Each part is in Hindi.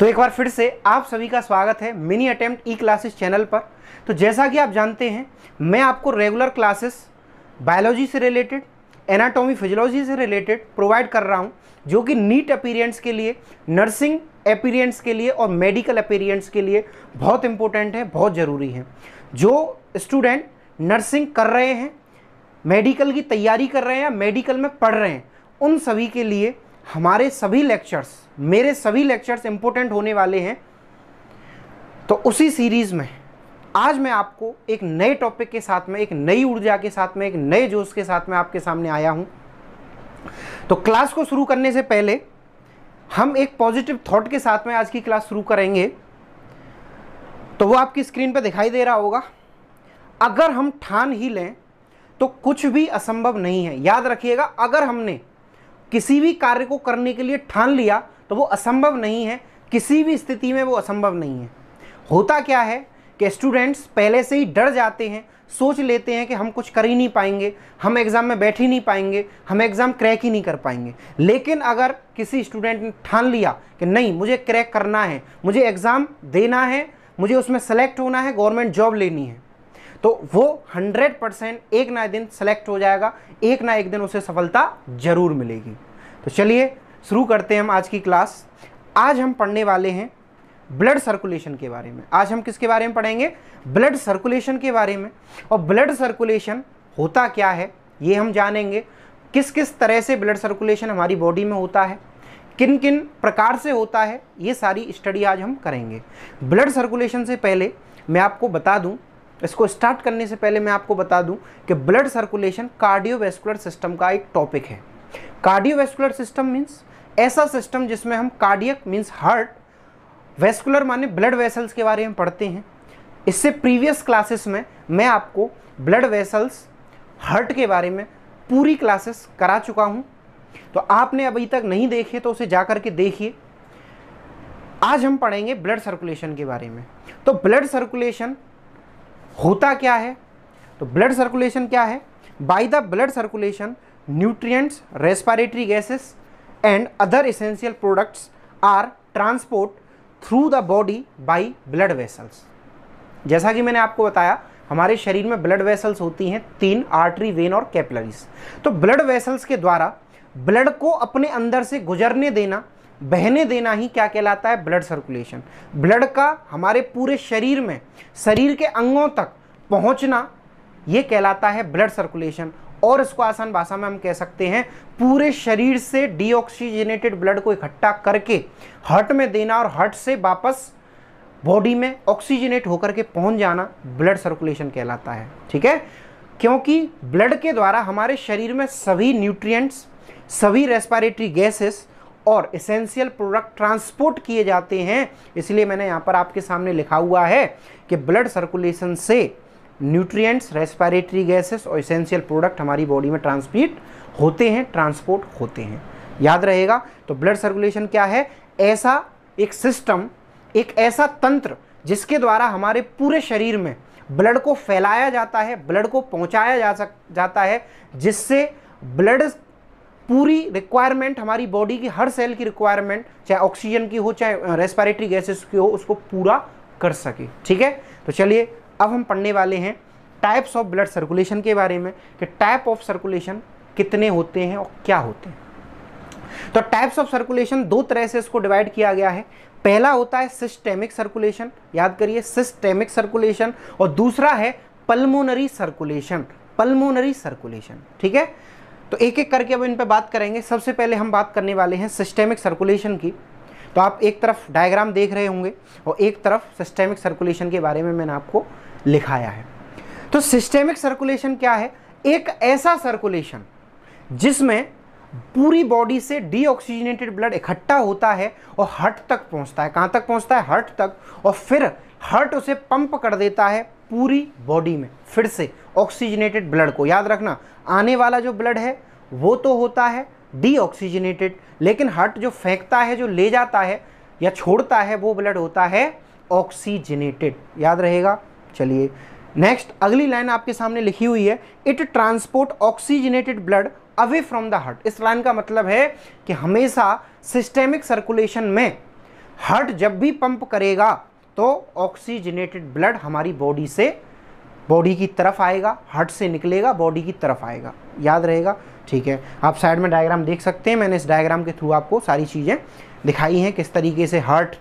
तो एक बार फिर से आप सभी का स्वागत है mini attempt e classes channel पर तो जैसा कि आप जानते हैं मैं आपको रेगुलर क्लासेस बायोलॉजी से रिलेटेड एनाटॉमी फिजियोलॉजी से रिलेटेड प्रोवाइड कर रहा हूँ जो कि नीट अपीरियंस के लिए नर्सिंग अपीरियंस के लिए और मेडिकल अपीरियंट्स के लिए बहुत इंपॉर्टेंट है बहुत ज़रूरी है जो स्टूडेंट नर्सिंग कर रहे हैं मेडिकल की तैयारी कर रहे हैं या मेडिकल में पढ़ रहे हैं उन सभी के लिए हमारे सभी लेक्चर्स मेरे सभी लेक्चर्स इम्पोर्टेंट होने वाले हैं तो उसी सीरीज़ में आज मैं आपको एक नए टॉपिक के साथ में एक नई ऊर्जा के साथ में एक नए जोश के साथ में आपके सामने आया हूँ तो क्लास को शुरू करने से पहले हम एक पॉजिटिव थॉट के साथ में आज की क्लास शुरू करेंगे तो वो आपकी स्क्रीन पर दिखाई दे रहा होगा अगर हम ठान ही लें तो कुछ भी असंभव नहीं है याद रखिएगा अगर हमने किसी भी कार्य को करने के लिए ठान लिया तो वो असंभव नहीं है किसी भी स्थिति में वो असंभव नहीं है होता क्या है कि स्टूडेंट्स पहले से ही डर जाते हैं सोच लेते हैं कि हम कुछ कर ही नहीं पाएंगे हम एग्ज़ाम में बैठ ही नहीं पाएंगे हम एग्ज़ाम क्रैक ही नहीं कर पाएंगे लेकिन अगर किसी स्टूडेंट ने ठान लिया कि नहीं मुझे क्रैक करना है मुझे एग्ज़ाम देना है मुझे उसमें सेलेक्ट होना है गवर्नमेंट जॉब लेनी है तो वो 100 परसेंट एक ना दिन सेलेक्ट हो जाएगा एक ना एक दिन उसे सफलता ज़रूर मिलेगी तो चलिए शुरू करते हैं हम आज की क्लास आज हम पढ़ने वाले हैं ब्लड सर्कुलेशन के बारे में आज हम किसके बारे में पढ़ेंगे ब्लड सर्कुलेशन के बारे में और ब्लड सर्कुलेशन होता क्या है ये हम जानेंगे किस किस तरह से ब्लड सर्कुलेशन हमारी बॉडी में होता है किन किन प्रकार से होता है ये सारी स्टडी आज हम करेंगे ब्लड सर्कुलेशन से पहले मैं आपको बता दूं इसको स्टार्ट करने से पहले मैं आपको बता दूं कि ब्लड सर्कुलेशन कार्डियोवेस्कुलर सिस्टम का एक टॉपिक है कार्डियोवेस्कुलर सिस्टम मीन्स ऐसा सिस्टम जिसमें हम कार्डियक मीन्स हार्ट वेस्कुलर माने ब्लड वेसल्स के बारे में पढ़ते हैं इससे प्रीवियस क्लासेस में मैं आपको ब्लड वेसल्स हार्ट के बारे में पूरी क्लासेस करा चुका हूँ तो आपने अभी तक नहीं देखे तो उसे जा के देखिए आज हम पढ़ेंगे ब्लड सर्कुलेशन के बारे में तो ब्लड सर्कुलेशन होता क्या है तो ब्लड सर्कुलेशन क्या है by the blood circulation nutrients, respiratory gases and other essential products are transport through the body by blood vessels जैसा कि मैंने आपको बताया हमारे शरीर में ब्लड वेसल्स होती हैं तीन आर्टरी वेन और कैपलरीज तो ब्लड वेसल्स के द्वारा ब्लड को अपने अंदर से गुजरने देना बहने देना ही क्या कहलाता है ब्लड सर्कुलेशन ब्लड का हमारे पूरे शरीर में शरीर के अंगों तक पहुंचना ये कहलाता है ब्लड सर्कुलेशन और इसको आसान भाषा में हम कह सकते हैं पूरे शरीर से डीऑक्सीजनेटेड ब्लड को इकट्ठा करके हर्ट में देना और हर्ट से वापस बॉडी में ऑक्सीजनेट होकर के पहुंच जाना ब्लड सर्कुलेशन कहलाता है ठीक है क्योंकि ब्लड के द्वारा हमारे शरीर में सभी न्यूट्रिएंट्स सभी रेस्पायरेटरी गैसेस और इसेंशियल प्रोडक्ट ट्रांसपोर्ट किए जाते हैं इसलिए मैंने यहाँ पर आपके सामने लिखा हुआ है कि ब्लड सर्कुलेशन से न्यूट्रिएंट्स रेस्पायरेटरी गैसेस और इसेंशियल प्रोडक्ट हमारी बॉडी में ट्रांसमिट होते हैं ट्रांसपोर्ट होते हैं याद रहेगा तो ब्लड सर्कुलेशन क्या है ऐसा एक सिस्टम एक ऐसा तंत्र जिसके द्वारा हमारे पूरे शरीर में ब्लड को फैलाया जाता है ब्लड को पहुंचाया जा सक जाता है जिससे ब्लड पूरी रिक्वायरमेंट हमारी बॉडी की हर सेल की रिक्वायरमेंट चाहे ऑक्सीजन की हो चाहे रेस्पायरेटरी गैसेस की हो उसको पूरा कर सके ठीक है तो चलिए अब हम पढ़ने वाले हैं टाइप्स ऑफ ब्लड सर्कुलेशन के बारे में कि टाइप ऑफ सर्कुलेशन कितने होते हैं और क्या होते हैं तो टाइप्स ऑफ सर्कुलेशन दो तरह से इसको डिवाइड किया गया है पहला होता है सिस्टेमिक सर्कुलेशन याद करिए सिस्टेमिक सर्कुलेशन और दूसरा है पल्मोनरी सर्कुलेशन पल्मोनरी सर्कुलेशन ठीक है तो एक एक करके अब इन पे बात करेंगे सबसे पहले हम बात करने वाले हैं सिस्टेमिक सर्कुलेशन की तो आप एक तरफ डायग्राम देख रहे होंगे और एक तरफ सिस्टेमिक सर्कुलेशन के बारे में मैंने आपको लिखाया है तो सिस्टेमिक सर्कुलेशन क्या है एक ऐसा सर्कुलेशन जिसमें पूरी बॉडी से डीऑक्सीजनेटेड ब्लड इकट्ठा होता है और हर्ट तक पहुंचता है कहां तक पहुंचता है हर्ट तक और फिर हर्ट उसे पंप कर देता है पूरी बॉडी में फिर से ऑक्सीजनेटेड ब्लड को याद रखना आने वाला जो ब्लड है वो तो होता है डीऑक्सीजनेटेड लेकिन हार्ट जो फेंकता है जो ले जाता है या छोड़ता है वो ब्लड होता है ऑक्सीजनेटेड याद रहेगा चलिए नेक्स्ट अगली लाइन आपके सामने लिखी हुई है it transport oxygenated blood away from the heart इस लाइन का मतलब है कि हमेशा सिस्टेमिक सर्कुलेशन में हार्ट जब भी पंप करेगा तो ऑक्सीजनेटेड ब्लड हमारी बॉडी से बॉडी की तरफ आएगा हार्ट से निकलेगा बॉडी की तरफ आएगा याद रहेगा ठीक है आप साइड में डायग्राम देख सकते हैं मैंने इस डायग्राम के थ्रू आपको सारी चीज़ें दिखाई हैं किस तरीके से हार्ट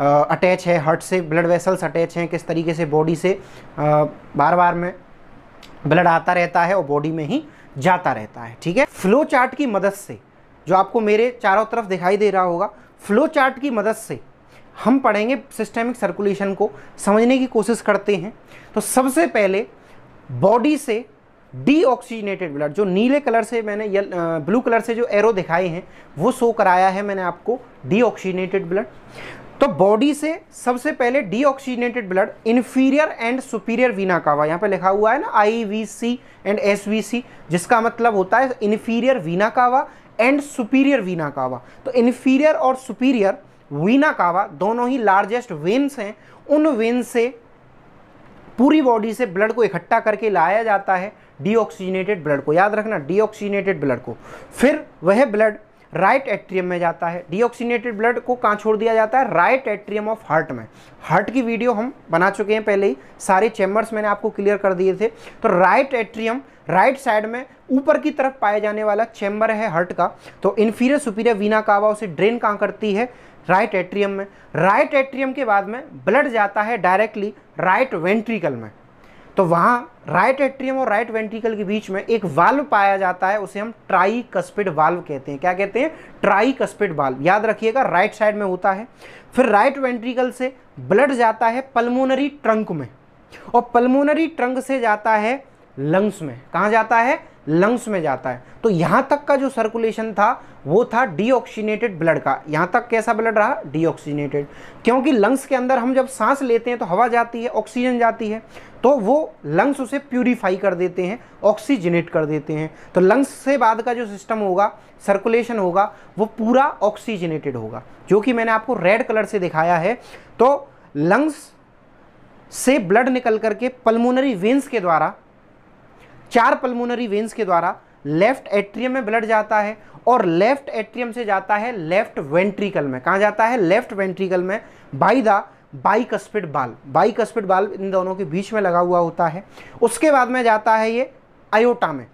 अटैच है हर्ट से ब्लड वेसल्स अटैच हैं किस तरीके से बॉडी से बार बार में ब्लड आता रहता है और बॉडी में ही जाता रहता है ठीक है फ्लो चार्ट की मदद से जो आपको मेरे चारों तरफ दिखाई दे रहा होगा फ्लो चार्ट की मदद से हम पढ़ेंगे सिस्टेमिक सर्कुलेशन को समझने की कोशिश करते हैं तो सबसे पहले बॉडी से डीऑक्सीजनेटेड ब्लड जो नीले कलर से मैंने यल, ब्लू कलर से जो एरो दिखाए हैं वो शो कराया है मैंने आपको डीऑक्सीजनेटेड ब्लड तो बॉडी से सबसे पहले deoxygenated blood inferior and superior vena cava यहाँ पे लिखा हुआ है ना I and S V C जिसका मतलब होता है इन्फीरियर वीना कावा एंड सुपीरियर वीना कावा तो इन्फीरियर और सुपीरियर वीना कावा दोनों ही लार्जेस्ट वेन्स हैं उन वेन से पूरी बॉडी से ब्लड को इकट्ठा करके लाया जाता है डीऑक्सीजनेटेड ब्लड को याद रखना डीऑक्सीजनेटेड ब्लड को फिर वह ब्लड राइट एट्रियम में जाता है डीऑक्सीनेटेड ब्लड को कहाँ छोड़ दिया जाता है राइट एट्रियम ऑफ हार्ट में हार्ट की वीडियो हम बना चुके हैं पहले ही सारे चैम्बर्स मैंने आपको क्लियर कर दिए थे तो राइट एट्रियम राइट साइड में ऊपर की तरफ पाए जाने वाला चैम्बर है हार्ट का तो इन्फीरियर सुपीरियर वीना कावा उसे ड्रेन कहाँ करती है राइट एट्रियम में राइट एट्रियम के बाद में ब्लड जाता है डायरेक्टली राइट वेंट्रिकल में तो वहाँ राइट एट्रियम और राइट वेंट्रिकल के बीच में एक वाल्व पाया जाता है उसे हम ट्राई कस्पिड वाल्व कहते हैं क्या कहते हैं ट्राई कस्पिड वाल्व याद रखिएगा राइट साइड में होता है फिर राइट वेंट्रिकल से ब्लड जाता है पल्मोनरी ट्रंक में और पल्मोनरी ट्रंक से जाता है लंग्स में कहाँ जाता है लंग्स में जाता है तो यहाँ तक का जो सर्कुलेशन था वो था डीऑक्सीनेटेड ब्लड का यहाँ तक कैसा ब्लड रहा डीऑक्सीनेटेड क्योंकि लंग्स के अंदर हम जब सांस लेते हैं तो हवा जाती है ऑक्सीजन जाती है तो वो लंग्स उसे प्यूरीफाई कर देते हैं ऑक्सीजनेट कर देते हैं तो लंग्स से बाद का जो सिस्टम होगा सर्कुलेशन होगा वो पूरा ऑक्सीजनेटेड होगा जो कि मैंने आपको रेड कलर से दिखाया है तो लंग्स से ब्लड निकल करके पल्मोनरी वेंस के द्वारा चार पल्मोनरी वेन्स के द्वारा लेफ्ट एट्रियम में ब्लड जाता है और लेफ्ट एट्रियम से जाता है लेफ्ट वेंट्रिकल में कहाँ जाता है लेफ्ट वेंट्रिकल में by the bicuspid valve bicuspid valve इन दोनों के बीच में लगा हुआ होता है उसके बाद में जाता है ये अयोटा में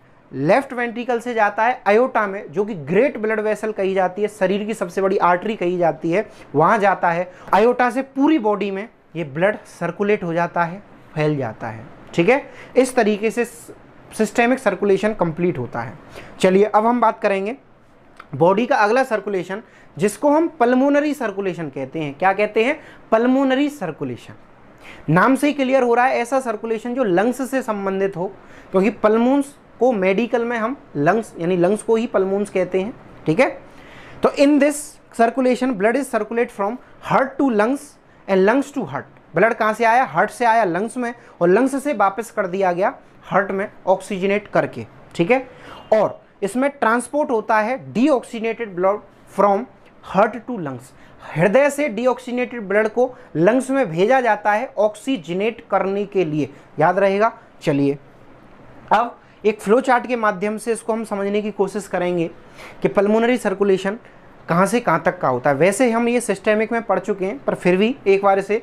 लेफ्ट वेंट्रिकल से जाता है अयोटा में जो कि ग्रेट ब्लड वेसल कही जाती है शरीर की सबसे बड़ी आर्टरी कही जाती है वहाँ जाता है अयोटा से पूरी बॉडी में ये ब्लड सर्कुलेट हो जाता है फैल जाता है ठीक है इस तरीके से सिस्टेमिक सर्कुलेशन कंप्लीट होता है चलिए अब हम बात करेंगे बॉडी का अगला सर्कुलेशन जिसको हम पल्मोनरी सर्कुलेशन कहते हैं क्या कहते हैं पल्मोनरी सर्कुलेशन नाम से ही क्लियर हो रहा है ऐसा सर्कुलेशन जो लंग्स से संबंधित हो क्योंकि तो पल्मोन्स को मेडिकल में हम लंग्स यानी लंग्स को ही पल्मोन्स कहते हैं ठीक है तो in this circulation blood is circulate from heart to lungs and lungs to heart blood कहाँ से आया हार्ट से आया लंग्स में और लंग्स से वापस कर दिया गया हर्ट में ऑक्सीजनेट करके ठीक है और इसमें ट्रांसपोर्ट होता है deoxygenated blood from heart to lungs हृदय से डीऑक्सीनेटेड ब्लड को लंग्स में भेजा जाता है ऑक्सीजनेट करने के लिए याद रहेगा चलिए अब एक फ्लो चार्ट के माध्यम से इसको हम समझने की कोशिश करेंगे कि पल्मोनरी सर्कुलेशन कहाँ से कहाँ तक का होता है वैसे हम ये सिस्टेमिक में पढ़ चुके हैं पर फिर भी एक बार इसे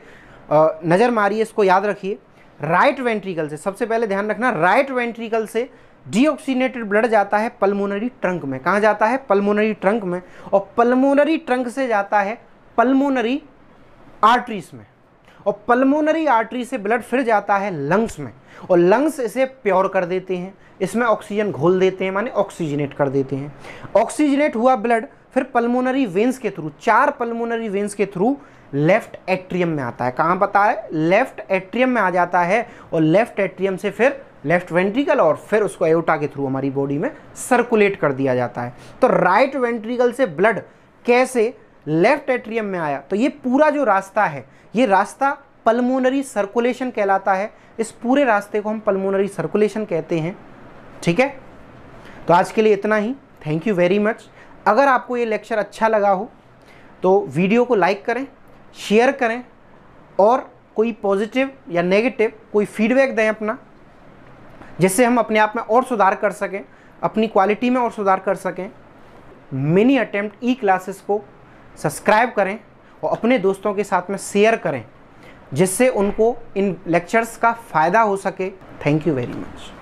नज़र मारिए इसको याद रखिए राइट वेंट्रिकल से सबसे पहले ध्यान रखना राइट वेंट्रिकल से डीऑक्सीनेटेड ब्लड जाता है पल्मोनरी ट्रंक में कहाँ जाता है पल्मोनरी ट्रंक में और पल्मोनरी ट्रंक से जाता है पल्मोनरी आर्टरीज में और पल्मोनरी आर्टरी से ब्लड फिर जाता है लंग्स में और लंग्स इसे प्योर कर देते हैं इसमें ऑक्सीजन घोल देते हैं माने ऑक्सीजनेट कर देते हैं ऑक्सीजनेट हुआ ब्लड फिर पल्मोनरी वेंस के थ्रू चार पल्मोनरी वेंस के थ्रू लेफ्ट एट्रियम में आता है कहाँ पता है लेफ्ट एट्रियम में आ जाता है और लेफ्ट एट्रियम से फिर लेफ्ट वेंट्रिकल और फिर उसको एओटा के थ्रू हमारी बॉडी में सर्कुलेट कर दिया जाता है तो राइट वेंट्रिकल से ब्लड कैसे लेफ्ट एट्रियम में आया तो ये पूरा जो रास्ता है ये रास्ता पल्मोनरी सर्कुलेशन कहलाता है इस पूरे रास्ते को हम पल्मोनरी सर्कुलेशन कहते हैं ठीक है तो आज के लिए इतना ही थैंक यू वेरी मच अगर आपको ये लेक्चर अच्छा लगा हो तो वीडियो को लाइक करें शेयर करें और कोई पॉजिटिव या नेगेटिव कोई फीडबैक दें अपना जिससे हम अपने आप में और सुधार कर सकें अपनी क्वालिटी में और सुधार कर सकें मिनी अटेम्प्ट ई क्लासेस को सब्सक्राइब करें और अपने दोस्तों के साथ में शेयर करें जिससे उनको इन लेक्चर्स का फ़ायदा हो सके थैंक यू वेरी मच